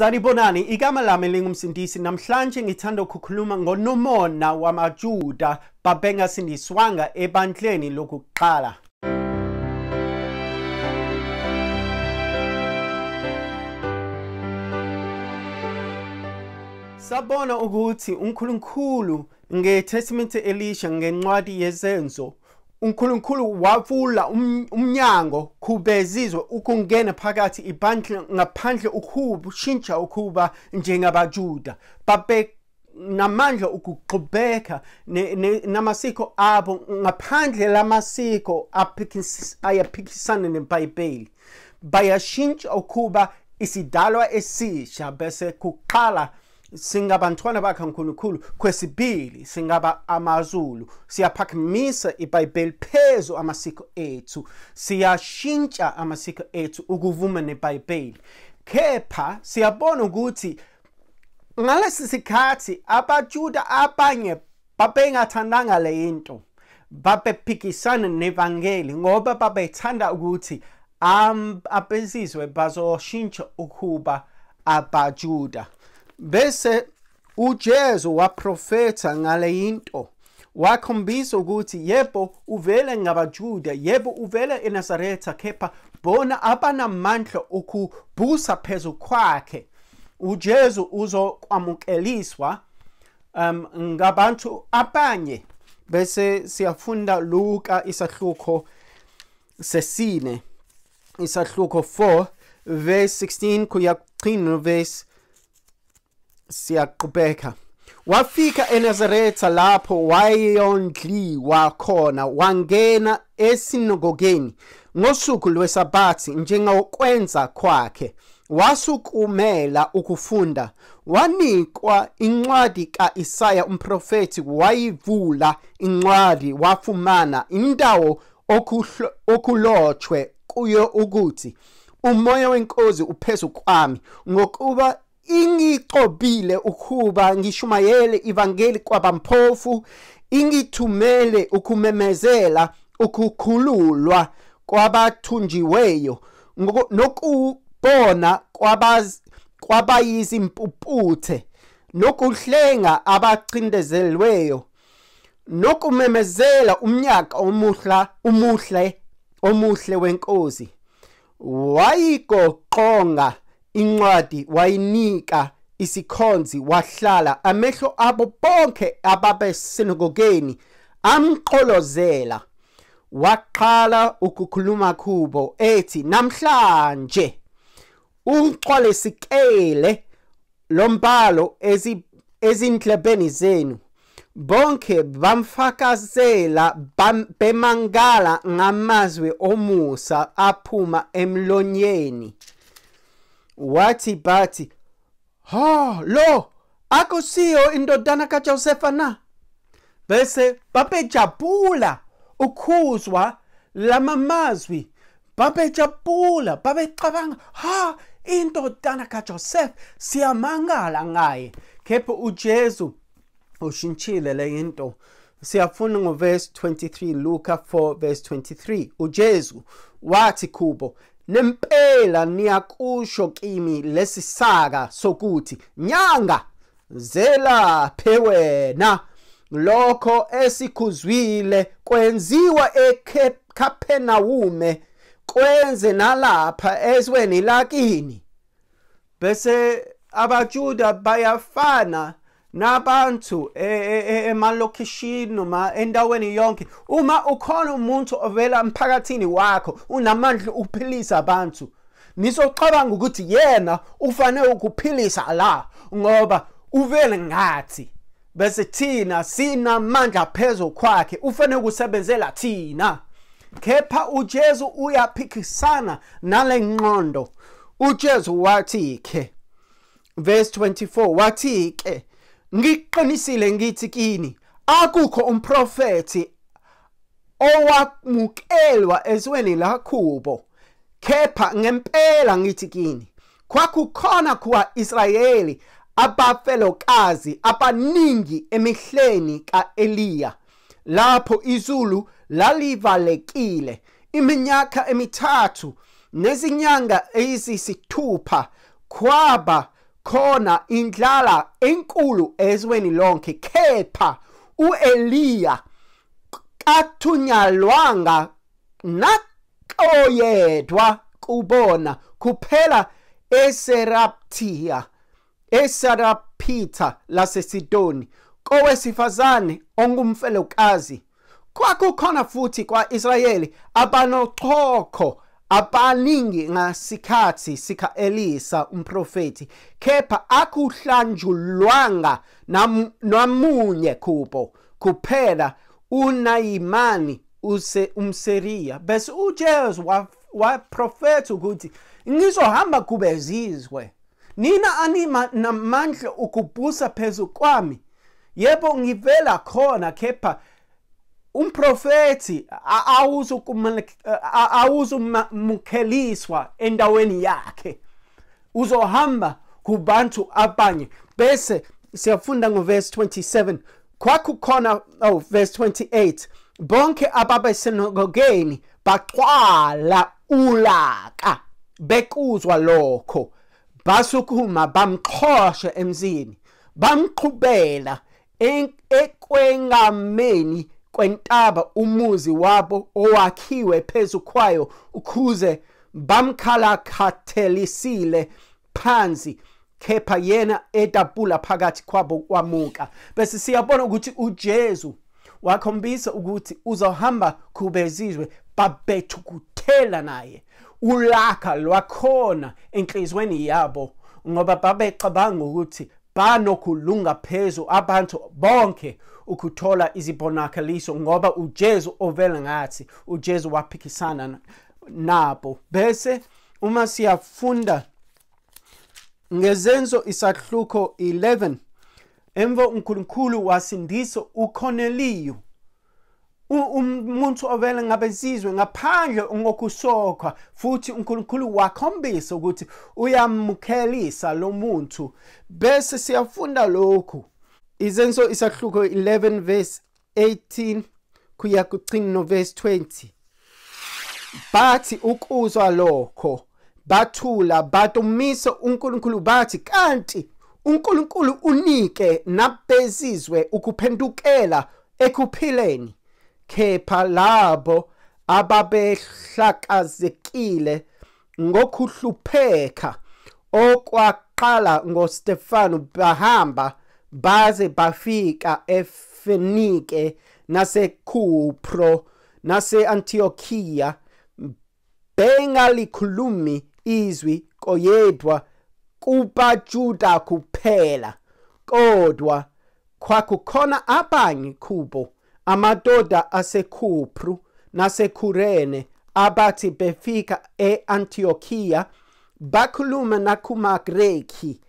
Sanibonani igama lami lingumsindisi namhlanje ngithanda ukukhuluma ngonomona wamaJuda babengasindiswanga ebandleni lokuqala Sabona ukuthi uNkulunkulu ngeTestament elisha ngencwadi yezenzo uNkulunkulu wavula um-, umnyango kubezizwe ukungena phakathi ibandle ngaphandle ukushintsha ukuba njengabaJuda babe namandla ukugxubeka namasiko abo ngaphandle lamasiko ayaphikisana nebhayibheli bayashintsha ukuba isidalwa esisha bese kuqala singabantwana bakhe nkulunkulu kwesibili singaba amazulu siyaphakamisa ibhayibheli phezu amasiko ethu siyashintsha amasiko ethu ukuvuma nebhayibheli kepha siyabona ukuthi ngalesi sikhathi abajuda abanye babengathandanga le nto babephikisana nevangeli ngoba babethanda ukuthi abezizwe bazoshintsha ukuba abajuda bese uJesu waprofetha ngale into wakhombisa ukuthi yebo uvela ngabajuda yebo uvela eNazaretha kepha bona abanamandla ukubusa phezu kwakhe uJesu uzokwamukeliswa um, ngabantu abanye bese siyafunda Luka isahluko sesine isahluko 4 verse 16 kuya 3 verse siyaqhubeka wafika eNazaretha lapho wayeyondliwa khona wangena esinagogeni ngosuku lwesabathi njengokwenza kwakhe wasukumela ukufunda wanikwa incwadi ka-Isaya umprofeti wayivula incwadi wafumana indawo okulotshwe kuyo ukuthi umoya wenkozi uphezu kwami ngokuba ingicobile ukuba ngishumayele ivangeli kwabampofu ingithumele ukumemezela ukukhululwa kwabathunjiweyo nokubona kwabayizimpumputhe nokuhlenga abacindezelweyo nokumemezela umnyaka omuhla umuhle omuhle wenkosi wayigoqonga incwadi wayinika isikhonzi wahlala amehlo abo bonke ababesinagogeni amqolozela waqala ukukhuluma kubo ethi namhlanje ungcwele sikele lombhalo ezindlebeni zenu bonke bamfakazela bemangala ngamazwi omusa aphuma emlonyeni wathi bathi ha lo akusiyo indodana kaJosepha na bese babejabula ukhuzwa lamamazwi babejabula babecabanga ha indodana kaJoseph siyamangala ngaye kepha uJesu ushintshile le into siyafuna ngo verse 23 Luka 4 verse 23 uJesu wathi kubo nempela niyakusho kimi lesisaka sokuthi nyanga zela phewena lokho esikhuzwile kwenziwa eKapenawume kwenze nalapha ezweni lakini bese abajuda bayafana nabantu e, e, e, emalokishini noma endaweni yonke uma ukhona umuntu ovela emphakathini wakho unamandla ukuphilisa abantu nizocabanga ukuthi yena ufane ukuphilisa la ngoba uvele ngathi bese thina sinamandla phezu kwakhe ufane ukusebenzela thina kepha uJesu uyaphikisana nale nqondo uJesu wathi ke verse 24 wathi ke ngikuqinisile ngithi kini akukho umprofeti owamukelwa ezweni lakhubo kepha ngempela ngithi kini kwakukhona kuwa-israyeli abafelokazi abaningi emihleni ka-eliya lapho izulu lalivalekile iminyaka emithathu nezinyanga ezisithupha kwaba khona indlala enkulu ezweni lonke kepha uEliya kathunyalwanga nakoyedwa kubona kuphela eseraptia esarapita lasesidoni kowesifazane ongumfelokazi kwakukhona futhi kwa-israyeli abanochoko abaningi ngasikhathi sika Elisa umprofeti kepha akuhlanjulwanga namunye kubo kuphela unayimani use umseriya bese uJesu waprofetha ukuthi ngizohamba kube zizwe nina anima namandla ukubusa phezu kwami yebo ngivela khona kepha umprofethi awuzumkheliswa endaweni yakhe uzohamba kubantu abanye bese siyafunda ngoverse 27 kwakukhona oh verse 28 bonke ababesenagogeni bagcwala ulaka bekuzwa lokho basukuma bamxhosha emzini bamqhubela ekwengameni kwentaba umuzi wabo owakhiwe phezu kwayo ukhuze bamkhalakhathelisile phansi kepha yena etapula phakathi kwabo kwamuka bese siyabona ukuthi uJesu wakhombisa ukuthi uzohamba kubezizwe babethukuthela naye ulaka lwakhona enhlizweni yabo ngoba babecabanga ukuthi banokulunga phezu abantu bonke ukuthola izibonakaliso ngoba ujesu ovela ngathi ujesu waphikisana nabo bese uma siyafunda ngezenzo isahluko 11 emva unkulunkulu wasindisa ukorneliyu umuntu ovele ngabe sizwe ngaphandle ngokusokha futhi uNkulunkulu wakhombisa ukuthi uyamukhelisa lo muntu bese siyafunda lokhu izenzo isahluko 11 verse 18 kuya kucino verse 20 bathi ukuzwa lokho bathula batumisa uNkulunkulu bathi kanti uNkulunkulu unike nabezizwe ukuphendukela ekuphileni kepha labo ababehlakazekile ngokuhlupheka okwaqala ngoStefano bahamba baze bafika eFenike naseKupro nase-antiokiya bengalikhulumi izwi koyedwa kubajuda kuphela kodwa kwakukhona abanye kubo amadoda aseKhupru naseKurene abathi befika e-Antiochiya bakhuluma nakumaGreki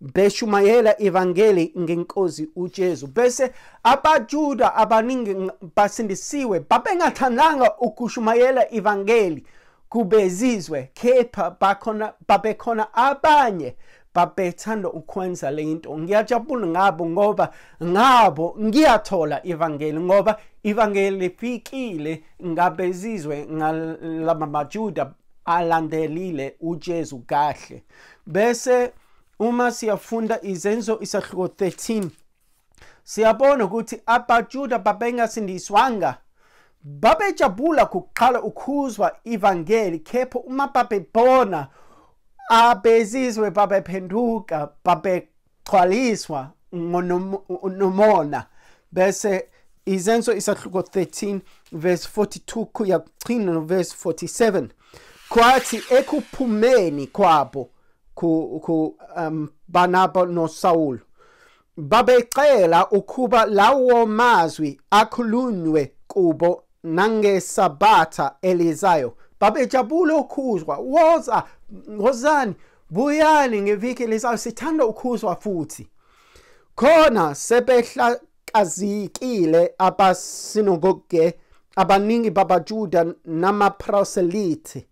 beshumayela ivangeli ngenkosi uJesu bese abajuda abaningi basindisiwe babengathandanga ukushumayela ivangeli kubezizwe kepha bakhona babekhona abanye babethanda ukwenza le nto ngiyajabula ngabo ngoba ngabo ngiyathola ivangeli ngoba ivangeli lifikile ngabezizwe ngalaba majuda alandelile uJesu kahle bese uma siyafunda izenzo isahluko 13 siyabona ukuthi abajuda babengasindiswanga babejabula kuqala ukuzwa ivangeli kepha uma babebona abezizwe babephenduka babechwaliswa nomona bese izenzo isahluko 13 verse 42 kuya kugcina no verse 47 kwathi ekuphumeni kwabo ku, ku um, banaba noSawul babecela ukuba lawo mazwi akhulunywe kubo nangesabatha elizayo babejabula ukhuzwa woza ngozani buyani ngeviki lesayo sithanda ukhuzwa futhi khona sebehla kazikile abasinogoge abaningi babajuda namaproselithi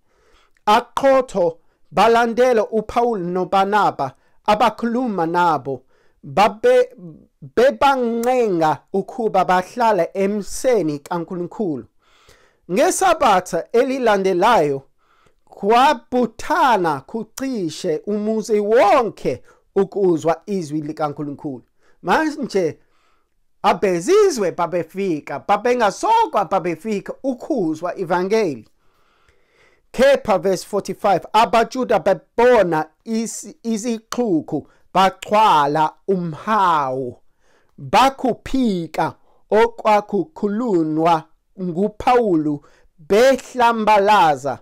aqotho balandela uPaul noBanaba abakhuluma nabo babe bebancenga ukuba bahlale emseni kaNkuluNkulu ngesabatha elilandelayo kwabuthana kucishe umuzi wonke ukuzwa izwi likaNkuluNkulu manje abezizwe babefika babengasokwa babefika ukuzwa ivangeli kepha verse 45 abajuda bebona izixhuku bachwala umhawu bakuphika okwakukhulunwa nguPaulu behlambalaza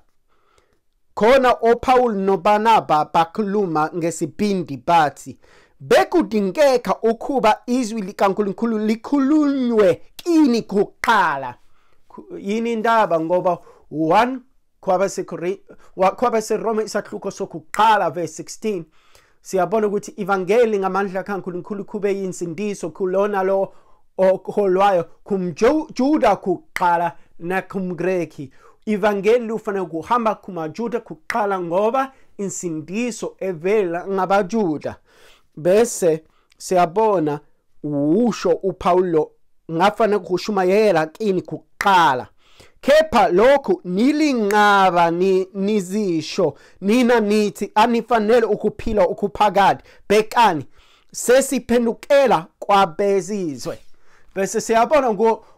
khona oPaul noBanaba bakhuluma ngesibindi bathi bekudinkeka ukuba izwi likaNkulunkulu likhulunywe kini kuqala yini indaba ngoba 1 kwabaseroma isahluko sokuqala verse 16 siyabona ukuthi ivangeli ngamandla kaNkulunkulu kube yinsindiso kulona lo okholwayo kumjuda kuqala nakumgreki ivangeli lufanele kuhamba kumajuda kuqala ngoba insindiso evela ngabajuda bese siyabona usho upawulo ngafanele kushumayela kini kuqala kepha lokhu nilinqaba nizisho nina nithi anifanele ukuphila ukuphakade bekani sesiphendukela kwabezizwe bese siyabona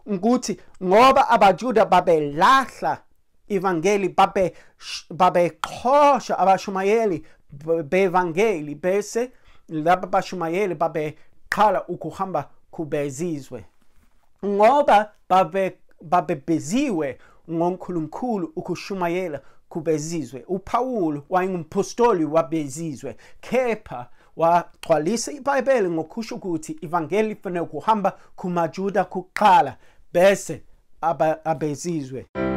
ukuthi ngoba abajuda babelahla ivangeli babe babeqhosha abashumayeli bevangeli bese laba bashumayeli babeqala ukuhamba kubezizwe ngoba babe babebhiziwe ngonkulunkulu ukushumayela kubezizwe upawulu wayengumphostoli wabezizwe kepha wagcwalisa ibhayibheli ngokusho ukuthi ivangeli lifanele ukuhamba kumajuda kuqala bese abezizwe abe